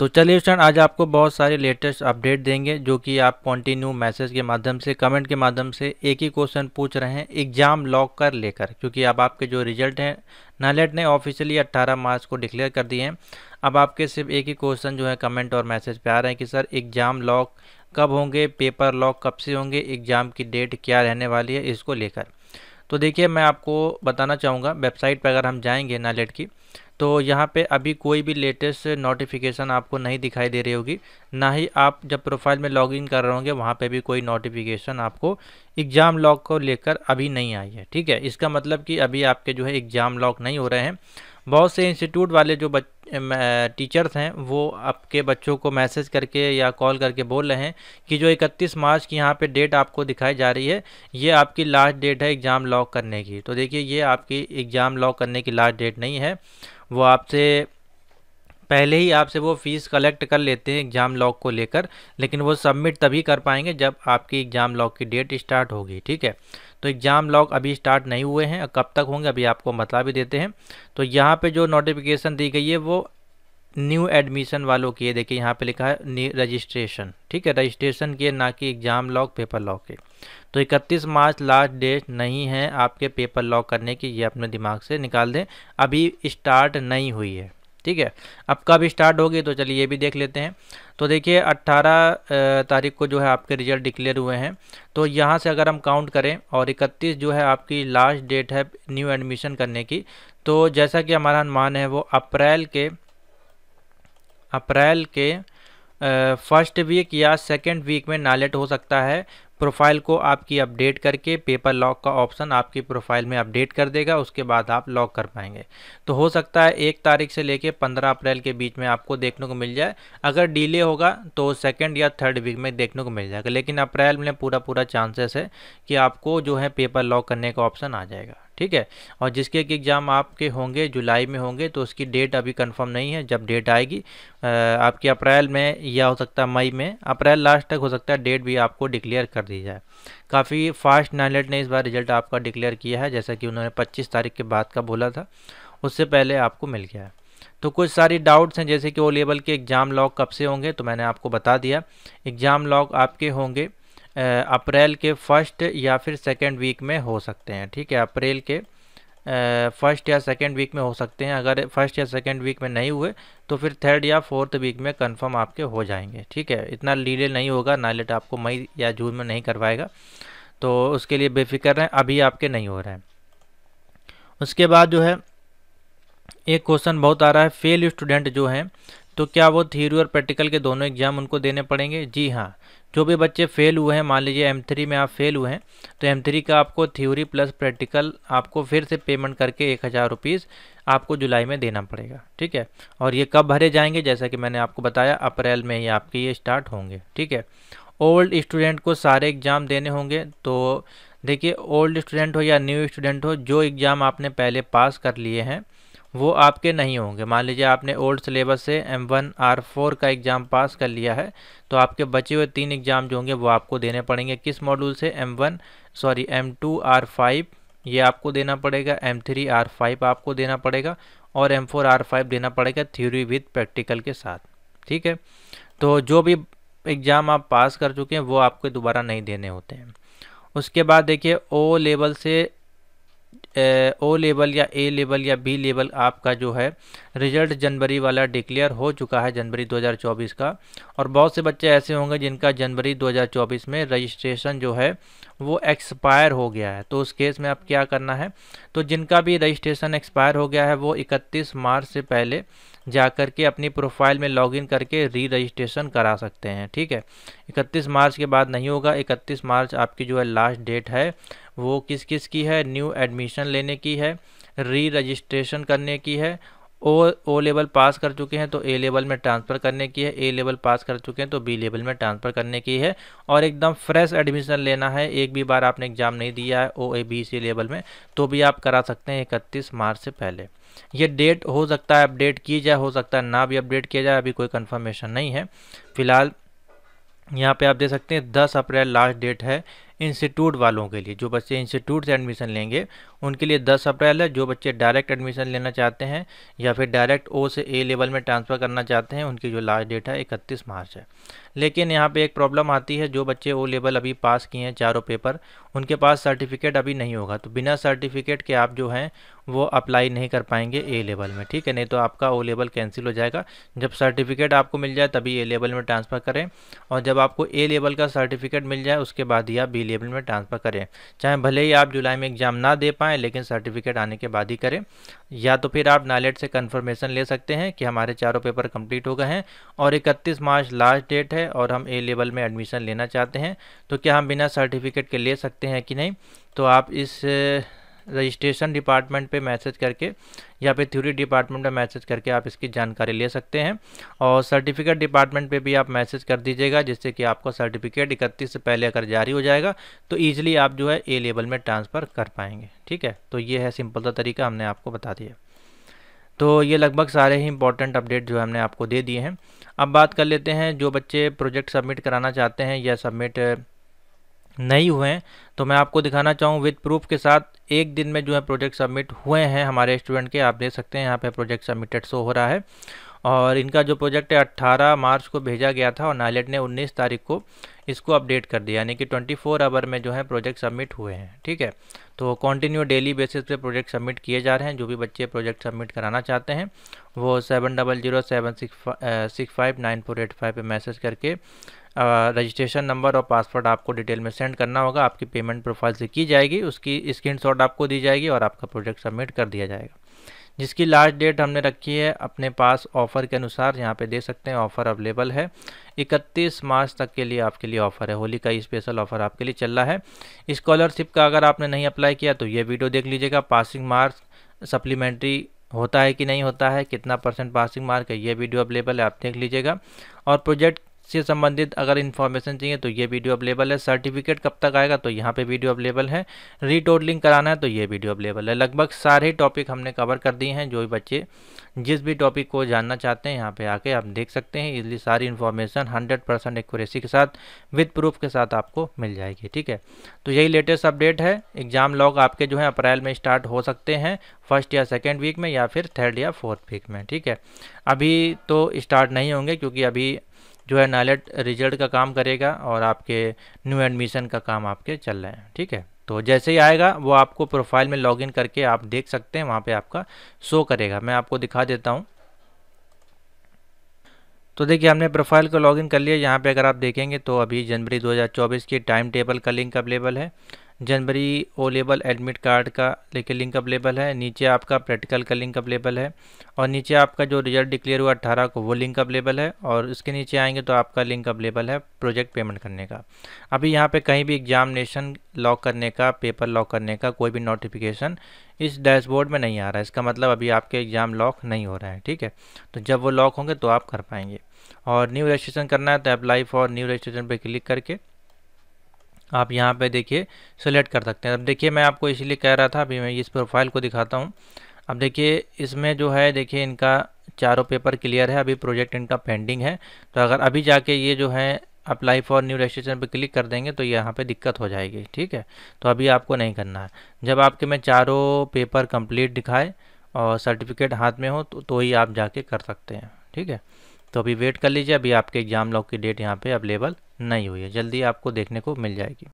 तो चलिए सर आज आपको बहुत सारे लेटेस्ट अपडेट देंगे जो कि आप कंटिन्यू मैसेज के माध्यम से कमेंट के माध्यम से एक ही क्वेश्चन पूछ रहे हैं एग्जाम लॉक कर लेकर क्योंकि अब आपके जो रिजल्ट हैं नलेट ने ऑफिशियली 18 मार्च को डिक्लेयर कर दिए हैं अब आपके सिर्फ एक ही क्वेश्चन जो है कमेंट और मैसेज पर आ रहे हैं कि सर एग्ज़ाम लॉक कब होंगे पेपर लॉक कब से होंगे एग्ज़ाम की डेट क्या रहने वाली है इसको लेकर तो देखिए मैं आपको बताना चाहूँगा वेबसाइट पर अगर हम जाएँगे नालेट की तो यहाँ पे अभी कोई भी लेटेस्ट नोटिफिकेशन आपको नहीं दिखाई दे रही होगी ना ही आप जब प्रोफाइल में लॉगिन कर रहे होंगे वहाँ पे भी कोई नोटिफिकेशन आपको एग्ज़ाम लॉक को लेकर अभी नहीं आई है ठीक है इसका मतलब कि अभी आपके जो है एग्ज़ाम लॉक नहीं हो रहे हैं बहुत से इंस्टीट्यूट वाले जो बच टीचर्स हैं वो आपके बच्चों को मैसेज करके या कॉल करके बोल रहे हैं कि जो 31 मार्च की यहाँ पे डेट आपको दिखाई जा रही है ये आपकी लास्ट डेट है एग्ज़ाम लॉक करने की तो देखिए ये आपकी एग्ज़ाम लॉक करने की लास्ट डेट नहीं है वो आपसे पहले ही आपसे वो फ़ीस कलेक्ट कर लेते हैं एग्ज़ाम लॉक को लेकर लेकिन वो सबमिट तभी कर पाएंगे जब आपकी एग्ज़ाम लॉक की डेट स्टार्ट होगी ठीक है तो एग्ज़ाम लॉक अभी स्टार्ट नहीं हुए हैं कब तक होंगे अभी आपको बता मतलब भी देते हैं तो यहाँ पे जो नोटिफिकेशन दी गई है वो न्यू एडमिशन वालों की है देखिए यहाँ पे लिखा है रजिस्ट्रेशन ठीक है रजिस्ट्रेशन की ना कि एग्ज़ाम लॉक पेपर लॉक के तो 31 मार्च लास्ट डेट नहीं है आपके पेपर लॉक करने की ये अपने दिमाग से निकाल दें अभी स्टार्ट नहीं हुई है ठीक है अब कब स्टार्ट होगी तो चलिए ये भी देख लेते हैं तो देखिए 18 तारीख को जो है आपके रिजल्ट डिक्लेयर हुए हैं तो यहाँ से अगर हम काउंट करें और 31 जो है आपकी लास्ट डेट है न्यू एडमिशन करने की तो जैसा कि हमारा अनुमान है वो अप्रैल के अप्रैल के फर्स्ट वीक या सेकेंड वीक में नालेट हो सकता है प्रोफाइल को आपकी अपडेट करके पेपर लॉक का ऑप्शन आपकी प्रोफाइल में अपडेट कर देगा उसके बाद आप लॉक कर पाएंगे तो हो सकता है एक तारीख से लेके पंद्रह अप्रैल के बीच में आपको देखने को मिल जाए अगर डिले होगा तो सेकंड या थर्ड वीक में देखने को मिल जाएगा लेकिन अप्रैल में पूरा पूरा चांसेस है कि आपको जो है पेपर लॉक करने का ऑप्शन आ जाएगा ठीक है और जिसके कि एग्ज़ाम आपके होंगे जुलाई में होंगे तो उसकी डेट अभी कंफर्म नहीं है जब डेट आएगी आपके अप्रैल में या हो सकता है मई में अप्रैल लास्ट तक हो सकता है डेट भी आपको डिक्लेयर कर दी जाए काफ़ी फास्ट नाइलेट ने इस बार रिजल्ट आपका डिक्लेयर किया है जैसा कि उन्होंने पच्चीस तारीख के बाद का बोला था उससे पहले आपको मिल गया है तो कुछ सारी डाउट्स हैं जैसे कि ओ लेवल के एग्ज़ाम लॉग कब से होंगे तो मैंने आपको बता दिया एग्ज़ाम लॉग आपके होंगे अप्रैल के फर्स्ट या फिर सेकेंड वीक में हो सकते हैं ठीक है अप्रैल के फर्स्ट या सेकेंड वीक में हो सकते हैं अगर फर्स्ट या सेकेंड वीक में नहीं हुए तो फिर थर्ड या फोर्थ वीक में कंफर्म आपके हो जाएंगे ठीक है इतना लीले नहीं होगा नाइलेट आपको मई या जून में नहीं करवाएगा तो उसके लिए बेफिक्र रहें अभी आपके नहीं हो रहे हैं उसके बाद जो है एक क्वेश्चन बहुत आ रहा है फेल स्टूडेंट जो हैं तो क्या वो थ्योरी और प्रैक्टिकल के दोनों एग्जाम उनको देने पड़ेंगे जी हाँ जो भी बच्चे फेल हुए हैं मान लीजिए एम थ्री में आप फेल हुए हैं तो एम थ्री का आपको थ्योरी प्लस प्रैक्टिकल आपको फिर से पेमेंट करके एक हज़ार रुपीज़ आपको जुलाई में देना पड़ेगा ठीक है और ये कब भरे जाएंगे जैसा कि मैंने आपको बताया अप्रैल में ही आपके ये स्टार्ट होंगे ठीक है ओल्ड स्टूडेंट को सारे एग्ज़ाम देने होंगे तो देखिए ओल्ड स्टूडेंट हो या न्यू स्टूडेंट हो जो एग्ज़ाम आपने पहले पास कर लिए हैं वो आपके नहीं होंगे मान लीजिए आपने ओल्ड सिलेबस से एम वन आर फोर का एग्ज़ाम पास कर लिया है तो आपके बचे हुए तीन एग्ज़ाम जो होंगे वो आपको देने पड़ेंगे किस मॉड्यूल से M one sorry M two R five ये आपको देना पड़ेगा एम थ्री आर फाइव आपको देना पड़ेगा और एम फोर आर फाइव देना पड़ेगा थ्योरी विद प्रैक्टिकल के साथ ठीक है तो जो भी एग्ज़ाम आप पास कर चुके हैं वो आपको दोबारा नहीं देने होते हैं उसके बाद देखिए ओ लेवल से ओ लेवल या ए लेवल या बी लेवल आपका जो है रिजल्ट जनवरी वाला डिक्लेयर हो चुका है जनवरी 2024 का और बहुत से बच्चे ऐसे होंगे जिनका जनवरी 2024 में रजिस्ट्रेशन जो है वो एक्सपायर हो गया है तो उस केस में आप क्या करना है तो जिनका भी रजिस्ट्रेशन एक्सपायर हो गया है वो 31 मार्च से पहले जा कर के अपनी प्रोफाइल में लॉगिन करके री रजिस्ट्रेशन करा सकते हैं ठीक है 31 मार्च के बाद नहीं होगा 31 मार्च आपकी जो है लास्ट डेट है वो किस किस की है न्यू एडमिशन लेने की है री रजिस्ट्रेशन करने की है ओ ओ लेवल पास कर चुके हैं तो ए लेवल में ट्रांसफ़र करने की है ए लेवल पास कर चुके हैं तो बी लेवल में ट्रांसफ़र करने की है और एकदम फ्रेश एडमिशन लेना है एक भी बार आपने एग्ज़ाम नहीं दिया है ओ ए बी सी लेवल में तो भी आप करा सकते हैं इकतीस मार्च से पहले ये डेट हो सकता है अपडेट की जाए हो सकता है ना भी अपडेट किया जाए अभी कोई कन्फर्मेशन नहीं है फिलहाल यहाँ पर आप देख सकते हैं दस अप्रैल लास्ट डेट है इंस्टीट्यूट वालों के लिए जो बच्चे इंस्टीट्यूट से एडमिशन लेंगे उनके लिए 10 अप्रैल है जो बच्चे डायरेक्ट एडमिशन लेना चाहते हैं या फिर डायरेक्ट ओ से ए लेवल में ट्रांसफ़र करना चाहते हैं उनकी जो लास्ट डेट है इकतीस मार्च है लेकिन यहाँ पर एक प्रॉब्लम आती है जो बच्चे ओ लेवल अभी पास किए हैं चारों पेपर उनके पास सर्टिफिकेट अभी नहीं होगा तो बिना सर्टिफिकेट के आप जो हैं वो अप्लाई नहीं कर पाएंगे ए लेवल में ठीक है नहीं तो आपका ओ लेवल कैंसिल हो जाएगा जब सर्टिफिकेट आपको मिल जाए तभी ए लेवल में ट्रांसफ़र करें और जब आपको ए लेवल का सर्टिफिकेट मिल जाए उसके बाद ही आप बी लेवल में ट्रांसफ़र करें चाहे भले ही आप जुलाई में एग्ज़ाम ना दे पाएँ करवाएं लेकिन सर्टिफिकेट आने के बाद ही करें या तो फिर आप नालेट से कंफर्मेशन ले सकते हैं कि हमारे चारों पेपर कंप्लीट हो गए हैं और इकतीस मार्च लास्ट डेट है और हम ए लेवल में एडमिशन लेना चाहते हैं तो क्या हम बिना सर्टिफिकेट के ले सकते हैं कि नहीं तो आप इस रजिस्ट्रेशन डिपार्टमेंट पे मैसेज करके या फिर थ्योरी डिपार्टमेंट पे मैसेज करके आप इसकी जानकारी ले सकते हैं और सर्टिफिकेट डिपार्टमेंट पे भी आप मैसेज कर दीजिएगा जिससे कि आपका सर्टिफिकेट इकतीस से पहले अगर जारी हो जाएगा तो ईजिली आप जो है ए लेवल में ट्रांसफ़र कर पाएंगे ठीक है तो ये है सिंपल सा तरीका हमने आपको बता दिया तो ये लगभग सारे ही इंपॉर्टेंट अपडेट जो हमने आपको दे दिए हैं अब बात कर लेते हैं जो बच्चे प्रोजेक्ट सबमिट कराना चाहते हैं या सबमिट नहीं हुए हैं तो मैं आपको दिखाना चाहूँ विद प्रूफ के साथ एक दिन में जो है प्रोजेक्ट सबमिट हुए हैं हमारे स्टूडेंट के आप देख सकते हैं यहाँ पे प्रोजेक्ट सबमिटेड शो हो रहा है और इनका जो प्रोजेक्ट है 18 मार्च को भेजा गया था और नायलेट ने 19 तारीख को इसको अपडेट कर दिया यानी कि 24 आवर में जो है प्रोजेक्ट सबमिट हुए हैं ठीक है तो कंटिन्यू डेली बेसिस पे प्रोजेक्ट सबमिट किए जा रहे हैं जो भी बच्चे प्रोजेक्ट सबमिट कराना चाहते हैं वो seven double zero seven six six five nine four eight five पर मैसेज करके रजिस्ट्रेशन नंबर और पासवर्ड आपको डिटेल में सेंड करना होगा आपकी पेमेंट प्रोफाइल से की जाएगी उसकी स्क्रीनशॉट आपको दी जाएगी और आपका प्रोजेक्ट सबमिट कर दिया जाएगा जिसकी लास्ट डेट हमने रखी है अपने पास ऑफ़र के अनुसार यहाँ पे दे सकते हैं ऑफ़र अवेलेबल है 31 मार्च तक के लिए आपके लिए ऑफ़र है होली का स्पेशल ऑफ़र आपके लिए चल रहा है स्कॉलरशिप का अगर आपने नहीं अप्लाई किया तो ये वीडियो देख लीजिएगा पासिंग मार्क्स सप्लीमेंट्री होता है कि नहीं होता है कितना परसेंट पासिंग मार्क है ये वीडियो अवेलेबल है आप देख लीजिएगा और प्रोजेक्ट से संबंधित अगर इन्फॉर्मेशन चाहिए तो ये वीडियो अवेलेबल है सर्टिफिकेट कब तक आएगा तो यहाँ पे वीडियो अवेलेबल है रीटोडलिंग कराना है तो ये वीडियो अवेलेबल है लगभग सारे टॉपिक हमने कवर कर दिए हैं जो भी बच्चे जिस भी टॉपिक को जानना चाहते हैं यहाँ पे आके आप देख सकते हैं इसलिए सारी इन्फॉर्मेशन हंड्रेड परसेंट एक्यूरेसी के साथ विद प्रूफ के साथ आपको मिल जाएगी ठीक है तो यही लेटेस्ट अपडेट है एग्जाम लॉग आपके जो है अप्रैल में स्टार्ट हो सकते हैं फर्स्ट या सेकेंड वीक में या फिर थर्ड या फोर्थ वीक में ठीक है अभी तो स्टार्ट नहीं होंगे क्योंकि अभी जो है नालेट रिजल्ट का काम करेगा और आपके न्यू एडमिशन का काम आपके चल रहे हैं ठीक है तो जैसे ही आएगा वो आपको प्रोफाइल में लॉगिन करके आप देख सकते हैं वहाँ पे आपका शो करेगा मैं आपको दिखा देता हूँ तो देखिए हमने प्रोफाइल को लॉगिन कर लिया यहाँ पे अगर आप देखेंगे तो अभी जनवरी 2024 की टाइम टेबल का लिंक अवेलेबल है जनवरी ओ लेवल एडमिट कार्ड का लेके लिंक अवेलेबल है नीचे आपका प्रैक्टिकल का लिंक अवेलेबल है और नीचे आपका जो रिजल्ट डिक्लेयर हुआ अट्ठारह को वो लिंक अवेलेबल है और उसके नीचे आएंगे तो आपका लिंक अवेलेबल है प्रोजेक्ट पेमेंट करने का अभी यहाँ पे कहीं भी एग्जामिनेशन लॉक करने का पेपर लॉक करने का कोई भी नोटिफिकेशन इस डैशबोर्ड में नहीं आ रहा है इसका मतलब अभी आपके एग्ज़ाम लॉक नहीं हो रहा है ठीक है तो जब वो लॉक होंगे तो आप कर पाएंगे और न्यू रजिस्ट्रेशन करना है तो अप्लाई फॉर न्यू रजिस्ट्रेशन पर क्लिक करके आप यहाँ पे देखिए सेलेक्ट कर सकते हैं अब देखिए मैं आपको इसीलिए कह रहा था अभी मैं इस प्रोफाइल को दिखाता हूँ अब देखिए इसमें जो है देखिए इनका चारों पेपर क्लियर है अभी प्रोजेक्ट इनका पेंडिंग है तो अगर अभी जाके ये जो है अप्लाई फॉर न्यू रजिस्ट्रेशन पे क्लिक कर देंगे तो यहाँ पे दिक्कत हो जाएगी ठीक है तो अभी आपको नहीं करना है जब आपके में चारों पेपर कंप्लीट दिखाए और सर्टिफिकेट हाथ में हो तो, तो ही आप जाके कर सकते हैं ठीक है तो अभी वेट कर लीजिए अभी आपके एग्ज़ाम लॉक की डेट यहाँ पे अवेलेबल नहीं हुई है जल्दी आपको देखने को मिल जाएगी